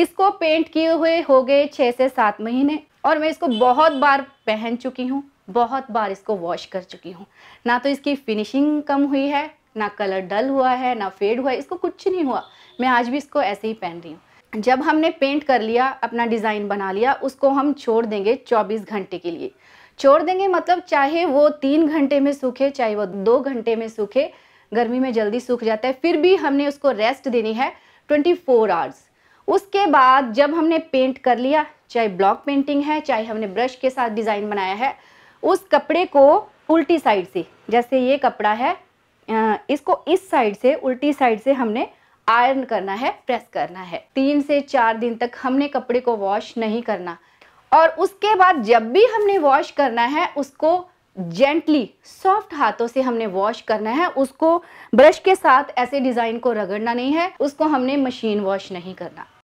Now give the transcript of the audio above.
इसको पेंट किए हुए हो गए छः से सात महीने और मैं इसको बहुत बार पहन चुकी हूँ बहुत बार इसको वॉश कर चुकी हूँ ना तो इसकी फिनिशिंग कम हुई है ना कलर डल हुआ है ना फेड हुआ है इसको कुछ नहीं हुआ मैं आज भी इसको ऐसे ही पहन रही हूँ जब हमने पेंट कर लिया अपना डिज़ाइन बना लिया उसको हम छोड़ देंगे 24 घंटे के लिए छोड़ देंगे मतलब चाहे वो तीन घंटे में सूखे चाहे वो दो घंटे में सूखे गर्मी में जल्दी सूख जाता है फिर भी हमने उसको रेस्ट देनी है 24 फोर आवर्स उसके बाद जब हमने पेंट कर लिया चाहे ब्लॉक पेंटिंग है चाहे हमने ब्रश के साथ डिज़ाइन बनाया है उस कपड़े को उल्टी साइड से जैसे ये कपड़ा है इसको इस साइड से उल्टी साइड से हमने आयरन करना है प्रेस करना है तीन से चार दिन तक हमने कपड़े को वॉश नहीं करना और उसके बाद जब भी हमने वॉश करना है उसको जेंटली सॉफ्ट हाथों से हमने वॉश करना है उसको ब्रश के साथ ऐसे डिज़ाइन को रगड़ना नहीं है उसको हमने मशीन वॉश नहीं करना